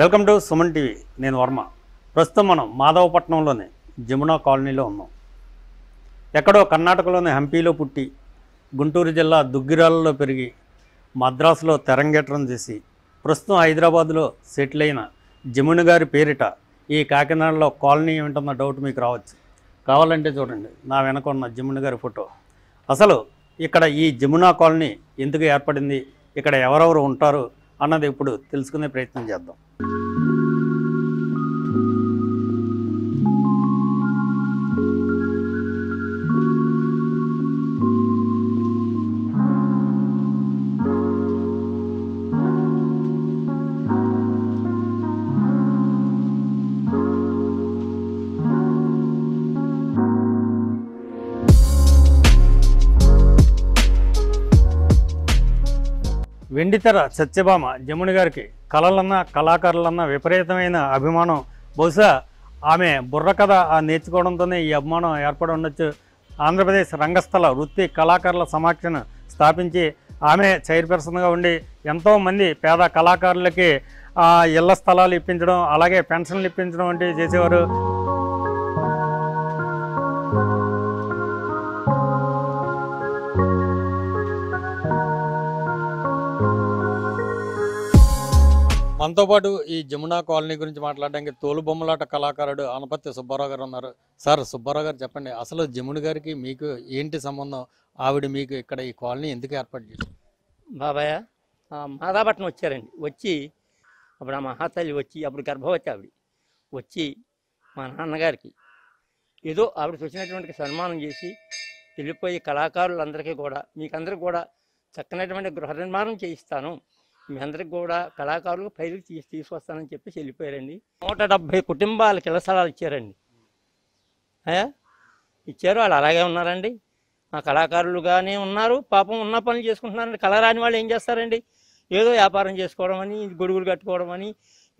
welcome to Suman TV నేను వర్మ ప్రస్తుతం మనం మాధవపట్నంలోని జమునా కాలనీలో ఉన్నాం ఎక్కడో కర్ణాటకలోని హంపీలో పుట్టి గుంటూరు జిల్లా దుగ్గిరాలలో పెరిగి మద్రాసులో తెరంగేట్రం చేసి ప్రస్తుతం హైదరాబాద్లో సెటిల్ అయిన జమున గారి పేరిట ఈ కాకినాడలో కాలనీ ఏమిటన్న డౌట్ మీకు రావచ్చు కావాలంటే చూడండి నా వెనక ఉన్న జమున గారి ఫోటో అసలు ఇక్కడ ఈ జమునా కాలనీ ఎందుకు ఏర్పడింది ఇక్కడ ఎవరెవరు ఉంటారు అన్నది ఇప్పుడు తెలుసుకునే ప్రయత్నం చేద్దాం వెండితెర సత్యభామ జమ్ముని గారికి కళలన్నా కళాకారులన్నా విపరీతమైన అభిమానం బహుశా ఆమె బుర్రకథ నేర్చుకోవడంతోనే ఈ అభిమానం ఏర్పడి ఉండొచ్చు ఆంధ్రప్రదేశ్ రంగస్థల వృత్తి కళాకారుల సమాఖ్యను స్థాపించి ఆమె చైర్పర్సన్గా ఉండి ఎంతోమంది పేద కళాకారులకి ఇళ్ల స్థలాలు ఇప్పించడం అలాగే పెన్షన్లు ఇప్పించడం వంటివి చేసేవారు మనతోపాటు ఈ జమునా కాలనీ గురించి మాట్లాడడానికి తోలుబొమ్మలాట కళాకారుడు అనపత్తి సుబ్బారావు గారు ఉన్నారు సార్ సుబ్బారావు గారు చెప్పండి అసలు జమున గారికి మీకు ఏంటి సంబంధం ఆవిడ మీకు ఇక్కడ ఈ కాలనీ ఎందుకు ఏర్పాటు చేసి బాబాయ్ మాదాపట్నం వచ్చారండి వచ్చి అప్పుడు ఆ మహాతల్లి వచ్చి అప్పుడు గర్భవతి ఆవిడ వచ్చి మా నాన్నగారికి ఏదో ఆవిడ వచ్చినటువంటి సన్మానం చేసి వెళ్ళిపోయి కళాకారులందరికీ కూడా మీకందరికీ కూడా చక్కనటువంటి గృహ నిర్మాణం చేయిస్తాను మీ అందరికి కూడా కళాకారులు పైకి తీసి తీసుకొస్తానని చెప్పి వెళ్ళిపోయారండి నూట డెబ్భై కుటుంబాలు కిలసలాలు ఇచ్చారండి ఇచ్చారు వాళ్ళు అలాగే ఉన్నారండి మా కళాకారులుగానే ఉన్నారు పాపం ఉన్న పనులు చేసుకుంటున్నారండి కళ రాని వాళ్ళు ఏం చేస్తారండి ఏదో వ్యాపారం చేసుకోవడం అని గొడుగులు కట్టుకోవడం అని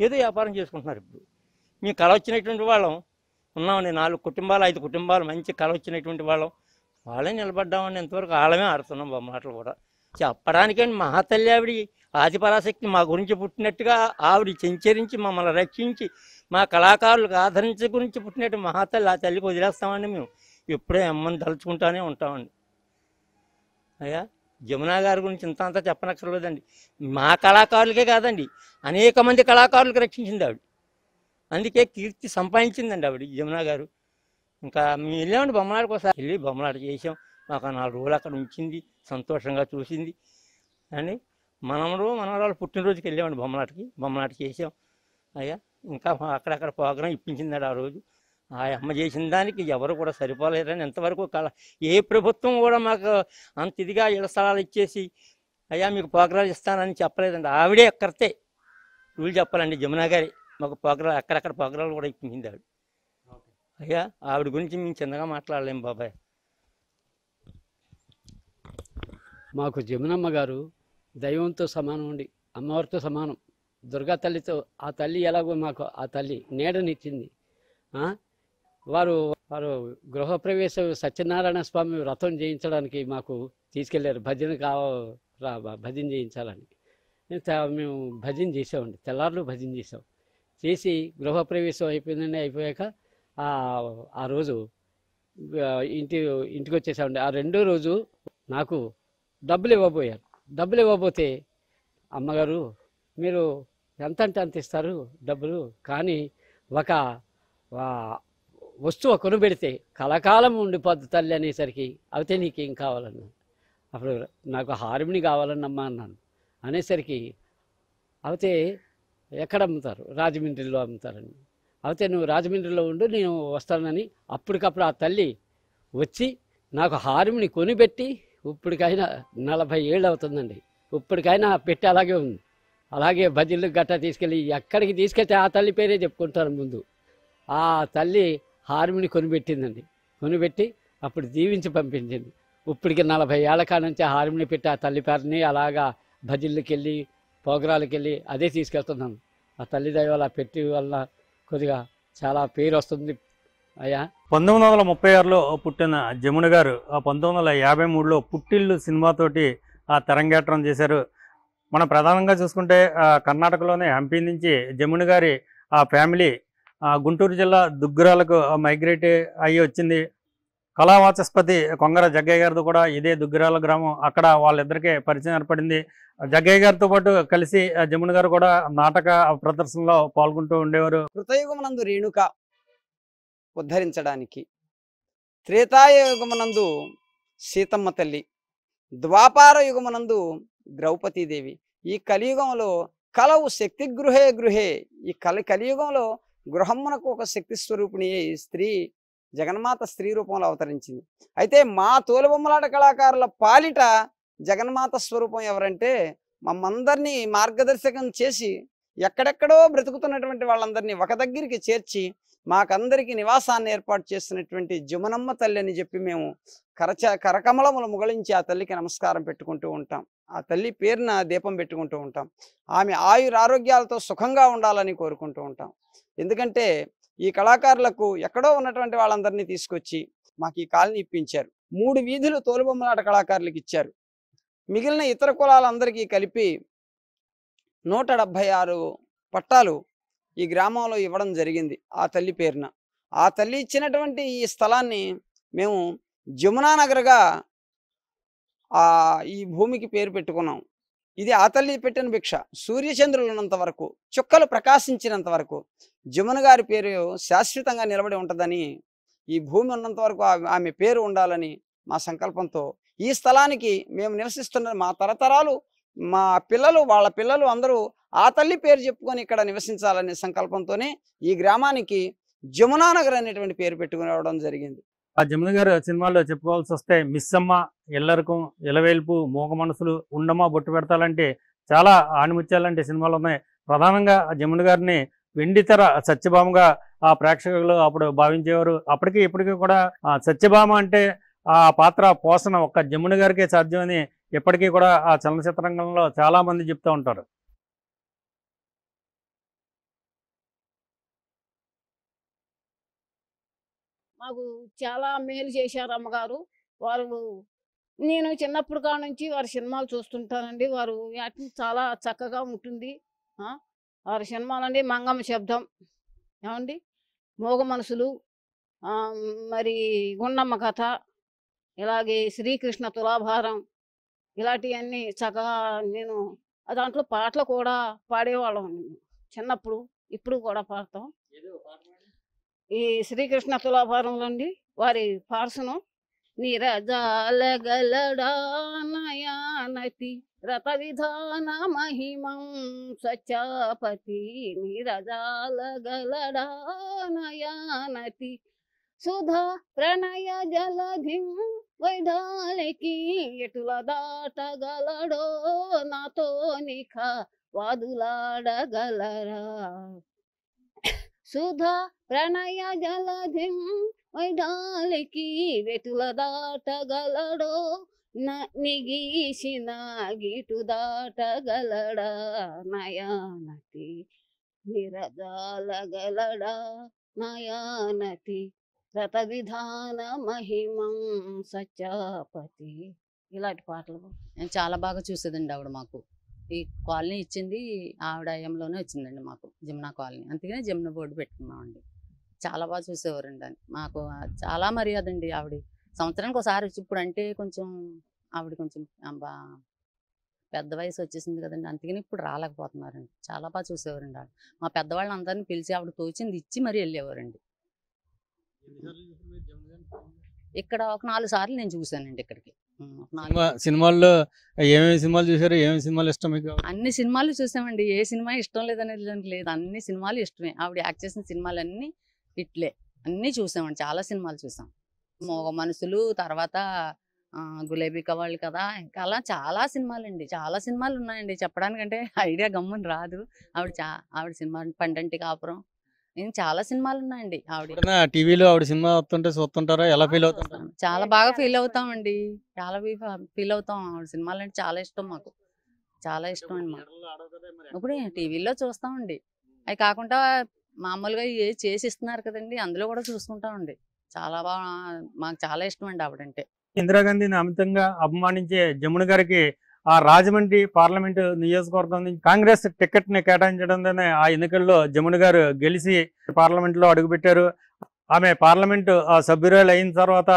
ఏదో వ్యాపారం చేసుకుంటున్నారు ఇప్పుడు మీ కళ వచ్చినటువంటి వాళ్ళం ఉన్నామండి నాలుగు కుటుంబాలు ఐదు కుటుంబాలు మంచి కళ వచ్చినటువంటి వాళ్ళం వాళ్ళే నిలబడ్డామండి ఎంతవరకు వాళ్ళమే ఆడుతున్నాం బొమ్మలాటలు కూడా చెప్పడానికండి మహాతల్లి ఆవిడి ఆదిపరాశక్తి మా గురించి పుట్టినట్టుగా ఆవిడ చెంచరించి మమ్మల్ని రక్షించి మా కళాకారులకు ఆదరించ గురించి పుట్టినట్టు మహాతల్లి ఆ తల్లికి వదిలేస్తామండి మేము ఎప్పుడే అమ్మని తలుచుకుంటానే ఉంటామండి అయ్యా జమునా గారి గురించి ఇంత అంతా చెప్పనక్కర్లేదండి మా కళాకారులకే కాదండి అనేక మంది కళాకారులకు రక్షించింది ఆవిడ అందుకే కీర్తి సంపాదించిందండి ఆవిడ జమునా గారు ఇంకా మేము వెళ్ళామండి బొమ్మలాడికి ఒకసారి వెళ్ళి బొమ్మలాట చేసాం మాకు నాలుగు రోజులు అక్కడ ఉంచింది సంతోషంగా చూసింది అని మనమరు మనవరాలు పుట్టినరోజుకి వెళ్ళామండి బొమ్మలాటకి బొమ్మలాటకి చేసాం అయ్యా ఇంకా అక్కడక్కడ ప్రోగ్రాం ఇప్పించిందాడు ఆ రోజు ఆ అమ్మ చేసిన దానికి ఎవరు కూడా సరిపోలేరని ఎంతవరకు కళ ఏ ప్రభుత్వం కూడా మాకు అంత ఇదిగా ఇళ్ళ స్థలాలు ఇచ్చేసి అయ్యా మీకు పోగ్రాలు ఇస్తానని చెప్పలేదండి ఆవిడే ఎక్కడితే వీళ్ళు చెప్పాలండి జమునా గారి మాకు పోగ్రాలు అక్కడక్కడ పోగ్రాలు కూడా ఇప్పించింది ఆవిడ అయ్యా ఆవిడ గురించి మేము చిన్నగా మాట్లాడలేము బాబాయ్ మాకు జమునమ్మ గారు దైవంతో సమానం ఉండి అమ్మవారితో సమానం దుర్గా తల్లితో ఆ తల్లి ఎలాగో మాకు ఆ తల్లి నీడనిచ్చింది వారు వారు గృహప్రవేశ సత్యనారాయణ స్వామి వ్రతం చేయించడానికి మాకు తీసుకెళ్లారు భజన కావ భజన చేయించాలని మేము భజన చేసామండి తెల్లార్లు భజన చేసాం చేసి గృహప్రవేశం అయిపోయిందని అయిపోయాక ఆ రోజు ఇంటి ఇంటికి వచ్చేసామండి ఆ రెండో రోజు నాకు డబ్బులు ఇవ్వబోయారు డబ్బులు ఇవ్వబోతే అమ్మగారు మీరు ఎంత అంటే అంత ఇస్తారు డబ్బులు కానీ ఒక వస్తువు కొనుపెడితే కలకాలం ఉండిపోద్దు తల్లి అనేసరికి అయితే నీకేం కావాలన్నాను అప్పుడు నాకు హార్మిని కావాలన్నమ్మా అన్నాను అనేసరికి అయితే ఎక్కడ అమ్ముతారు రాజమండ్రిలో అమ్ముతారని అయితే నువ్వు రాజమండ్రిలో ఉండు నేను వస్తానని అప్పటికప్పుడు ఆ తల్లి వచ్చి నాకు హార్మిని కొనిపెట్టి ఇప్పటికైనా నలభై ఏళ్ళు అవుతుందండి ఇప్పటికైనా పెట్టి అలాగే ఉంది అలాగే బదిలు గట్ట తీసుకెళ్ళి ఎక్కడికి తీసుకెళ్తే ఆ తల్లి పేరే చెప్పుకుంటారు ముందు ఆ తల్లి హార్మిని కొనిపెట్టిందండి కొనిపెట్టి అప్పుడు దీవించి పంపించింది ఇప్పటికి నలభై ఏళ్ళ కాడ నుంచి హార్మిని పెట్టి ఆ తల్లి పేరుని అలాగా భజనలకు వెళ్ళి పోగరాలకు వెళ్ళి అదే తీసుకెళ్తున్నాను ఆ తల్లి దైవాల పెట్టి వల్ల కొద్దిగా చాలా పేరు వస్తుంది అయ్యా పంతొమ్మిది వందల ముప్పై ఆరులో పుట్టిన జమున గారు ఆ పంతొమ్మిది వందల యాభై మూడులో పుట్టిల్లు సినిమాతోటి ఆ తెరంగేట్రం చేశారు మనం ప్రధానంగా చూసుకుంటే కర్ణాటకలోనే హంపీ నుంచి జమున గారి ఆ ఫ్యామిలీ గుంటూరు జిల్లా దుగ్గురాలకు మైగ్రేట్ అయ్యి వచ్చింది కళావాచస్పతి కొంగర జగ్గయ్య గారితో కూడా ఇదే దుగ్గిరాల గ్రామం అక్కడ వాళ్ళిద్దరికే పరిచయం ఏర్పడింది జగ్గయ్య గారితో పాటు కలిసి జమున గారు కూడా నాటక ప్రదర్శనలో పాల్గొంటూ ఉండేవారు కృతయుగమనందు రేణుక ఉద్ధరించడానికి త్రేతాయుగమునందు సీతమ్మ తల్లి ద్వాపార యుగమునందు ద్రౌపదీదేవి ఈ కలియుగంలో కలవు శక్తి గృహే గృహే ఈ కలి కలియుగంలో గృహమునకు ఒక శక్తి స్వరూపిణి స్త్రీ జగన్మాత స్త్రీ రూపంలో అవతరించింది అయితే మా తోలుబొమ్మలాట కళాకారుల పాలిట జగన్మాత స్వరూపం ఎవరంటే మమ్మందరినీ మార్గదర్శకం చేసి ఎక్కడెక్కడో బ్రతుకుతున్నటువంటి వాళ్ళందరినీ ఒక దగ్గరికి చేర్చి మాకందరికీ నివాసాన్ని ఏర్పాటు చేసినటువంటి జమునమ్మ తల్లి అని చెప్పి మేము కరచ కరకమలములు ముగలించి ఆ తల్లికి నమస్కారం పెట్టుకుంటూ ఉంటాం ఆ తల్లి పేరున దీపం పెట్టుకుంటూ ఉంటాం ఆమె ఆయురారోగ్యాలతో సుఖంగా ఉండాలని కోరుకుంటూ ఉంటాం ఎందుకంటే ఈ కళాకారులకు ఎక్కడో ఉన్నటువంటి వాళ్ళందరినీ తీసుకొచ్చి మాకు ఈ కాలనీ ఇప్పించారు మూడు వీధులు తోలుబొమ్మలాట కళాకారులకు ఇచ్చారు మిగిలిన ఇతర కులాలందరికీ కలిపి నూట డెబ్భై ఆరు పట్టాలు ఈ గ్రామంలో ఇవ్వడం జరిగింది ఆ తల్లి పేరున ఆ తల్లి ఇచ్చినటువంటి ఈ స్థలాన్ని మేము జమునానగర్గా ఈ భూమికి పేరు పెట్టుకున్నాం ఇది ఆ తల్లి పెట్టిన భిక్ష సూర్యచంద్రులు ఉన్నంత వరకు చుక్కలు ప్రకాశించినంత వరకు జమున గారి పేరు శాశ్వతంగా నిలబడి ఉంటుందని ఈ భూమి ఉన్నంత వరకు ఆమె పేరు ఉండాలని మా సంకల్పంతో ఈ స్థలానికి మేము నివసిస్తున్న మా తరతరాలు మా పిల్లలు వాళ్ళ పిల్లలు అందరూ ఆ తల్లి పేరు చెప్పుకొని ఇక్కడ నివసించాలనే సంకల్పంతోనే ఈ గ్రామానికి జమునానగర్ అనేటువంటి పేరు పెట్టుకుని జరిగింది ఆ జమున గారు సినిమాలో చెప్పుకోవాల్సి వస్తే మిస్సమ్మ ఎల్లరకం ఎలవేల్పు మూగ మనసులు ఉండమ్మ బొట్టు పెడతాలంటే చాలా ఆణిముత్యాలంటే సినిమాలు ఉన్నాయి ప్రధానంగా ఆ జమున గారిని వెండితెర సత్యభామగా ఆ ప్రేక్షకులు అప్పుడు భావించేవారు అప్పటికి ఇప్పటికీ కూడా సత్యభామ అంటే ఆ పాత్ర పోషణ ఒక్క జమున గారికే సాధ్యమని ఇప్పటికీ కూడా ఆ చలనచిత్ర రంగంలో చాలామంది చెప్తూ ఉంటారు మాకు చాలా మేలు చేశారు అమ్మగారు వారు నేను చిన్నప్పుడు కాడ నుంచి వారి సినిమాలు చూస్తుంటానండి వారు యాక్టింగ్ చాలా చక్కగా ఉంటుంది వారి సినిమాలండి మంగమ్మ శబ్దం ఏమండి మోగ మనసులు మరి గుండమ్మ కథ ఇలాగే శ్రీకృష్ణ తులాభారం ఇలాంటివన్నీ చక్కగా నేను దాంట్లో పాటలు కూడా పాడేవాళ్ళం చిన్నప్పుడు ఇప్పుడు కూడా పాడతాం ఈ శ్రీకృష్ణ తులాభారంలోండి వారి పార్సను నిరజాలగలడానయానతి రథ విధాన మహిమం సచాపతి నిరజాలగలడానయానతి సుధా ప్రణయ జలధి వైఢాలకి ఎటుల దాటగలడో నాతో నిఖా వాదులాడగలరా సుధా ప్రణయ జలధి వైఢాలకి వెటుల దాటగలడో నిగీసిన గీటు దాటగలడా నయానతి నిరజాలగలడా నయానతి శతవిధాన మహిమం సత్యాపతి ఇలాంటి పాటలు నేను చాలా బాగా చూసేదండి ఆవిడ మాకు ఈ కాలనీ ఇచ్చింది ఆవిడ ఏంలోనే వచ్చిందండి మాకు జమునా కాలనీ అందుకనే జమున బోర్డు పెట్టుకున్నామండి చాలా బాగా చూసేవారండి అని మాకు చాలా మర్యాద అండి ఆవిడ సంవత్సరానికి ఒకసారి వచ్చి ఇప్పుడు అంటే కొంచెం ఆవిడ కొంచెం బా పెద్ద వయసు వచ్చేసింది కదండి అందుకని ఇప్పుడు రాలేకపోతున్నారండి చాలా బాగా చూసేవారండి ఆవిడ మా పెద్దవాళ్ళందరినీ పిలిచి ఆవిడ తోచింది ఇచ్చి మరీ వెళ్ళేవారండి ఇక్కడ ఒక నాలుగు సార్లు నేను అండి ఇక్కడికి సినిమాల్లో ఏమేమి సినిమాలు చూసారు ఏమేమి సినిమాలు ఇష్టం మీకు అన్ని సినిమాలు చూసామండి ఏ సినిమా ఇష్టం లేదనేది లేదు అన్ని సినిమాలు ఇష్టమే ఆవిడ యాక్ట్ చేసిన అన్ని ఇట్లే అన్ని చూసామండి చాలా సినిమాలు చూసాం మోగ మనసులు తర్వాత గులేబీ కవాళ్ళు కదా ఇంకా అలా చాలా సినిమాలండి చాలా సినిమాలు ఉన్నాయండి చెప్పడానికంటే ఐడియా గమ్మని రాదు ఆవిడ చా ఆవిడ సినిమా పండంటి కాపురం నేను చాలా సినిమాలు ఉన్నాయండి ఆవిడ టీవీలో ఆవిడ సినిమా వస్తుంటే చూస్తుంటారా ఎలా ఫీల్ అవుతుంటారు చాలా బాగా ఫీల్ అవుతామండి చాలా ఫీల్ అవుతాం ఆవిడ సినిమాలు అంటే చాలా ఇష్టం మాకు చాలా ఇష్టం అండి మాకు ఇప్పుడు టీవీలో చూస్తామండి అవి కాకుండా మామూలుగా ఏ చేసి ఇస్తున్నారు కదండి అందులో కూడా చూసుకుంటామండి చాలా బాగా మాకు చాలా ఇష్టం అండి ఆవిడంటే ఇందిరాగాంధీని అమితంగా అభిమానించే జమున గారికి ఆ రాజమండ్రి పార్లమెంటు నియోజకవర్గం నుంచి కాంగ్రెస్ ని కేటాయించడంతోనే ఆ ఎన్నికల్లో జమున గారు గెలిచి పార్లమెంట్లో అడుగుపెట్టారు ఆమె పార్లమెంటు సభ్యురాలు అయిన తర్వాత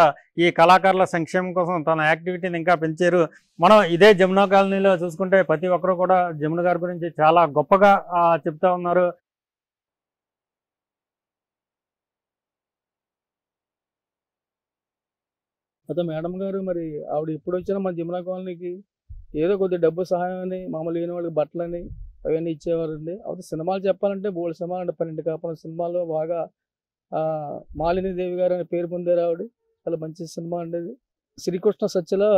ఈ కళాకారుల సంక్షేమం కోసం తన యాక్టివిటీని ఇంకా పెంచారు మనం ఇదే జమునా కాలనీలో చూసుకుంటే ప్రతి ఒక్కరు కూడా జమున గారి గురించి చాలా గొప్పగా చెప్తా ఉన్నారు అయితే మేడం గారు మరి ఆవిడ ఎప్పుడు వచ్చినా మన జమునా కాలనీకి ఏదో కొద్ది డబ్బు సహాయం అని మామూలు లేని వాళ్ళకి బట్టలని అవన్నీ ఇచ్చేవారండి అయితే సినిమాలు చెప్పాలంటే బోల్డ్ సినిమాలు అంటే పన్నెండు కాపడం సినిమాలో బాగా దేవి గారు అనే పేరు పొందారు ఆవిడ చాలా మంచి సినిమా అండి శ్రీకృష్ణ సత్యలో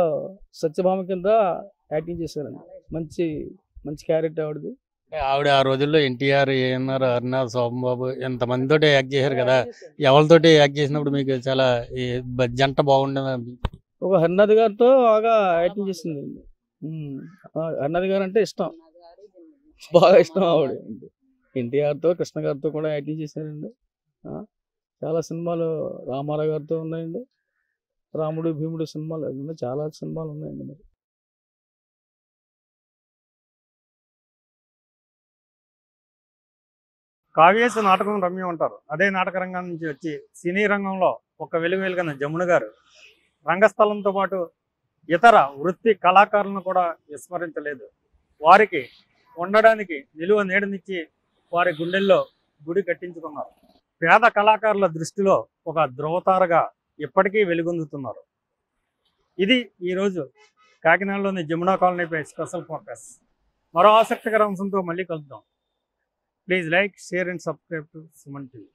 సత్యభామ కింద యాక్టింగ్ చేశారండి మంచి మంచి క్యారెక్టర్ ఆవిడది ఆవిడ ఆ రోజుల్లో ఎన్టీఆర్ ఏఎన్ఆర్ అరుణాథ్ సోమబాబు తోటి యాక్ట్ చేశారు కదా ఎవరితోటి యాక్ట్ చేసినప్పుడు మీకు చాలా జంట బాగుండదు ఒక హరినాథ్ గారితో బాగా యాక్టింగ్ చేసింది అన్నది గారు అంటే ఇష్టం బాగా ఇష్టం ఆవిడ ఎన్టీఆర్తో కృష్ణ గారితో కూడా యాక్టింగ్ చేశారండి చాలా సినిమాలు రామారావు గారితో ఉన్నాయండి రాముడు భీముడు సినిమాలు చాలా సినిమాలు ఉన్నాయండి మరి కావ్యేశ నాటకం రమ్యం అంటారు అదే నాటక రంగం నుంచి వచ్చి సినీ రంగంలో ఒక వెలుగు వెలుగన్న జమున గారు రంగస్థలంతో పాటు ఇతర వృత్తి కళాకారులను కూడా విస్మరించలేదు వారికి ఉండడానికి నిలువ నీడనిచ్చి వారి గుండెల్లో గుడి కట్టించుకున్నారు పేద కళాకారుల దృష్టిలో ఒక ధ్రువతారగా ఇప్పటికీ వెలుగొందుతున్నారు ఇది ఈరోజు కాకినాడలోని జమునా కాలనీపై స్పెషల్ ఫోకస్ మరో ఆసక్తికర అంశంతో మళ్ళీ కలుద్దాం please like share and subscribe to Suman TV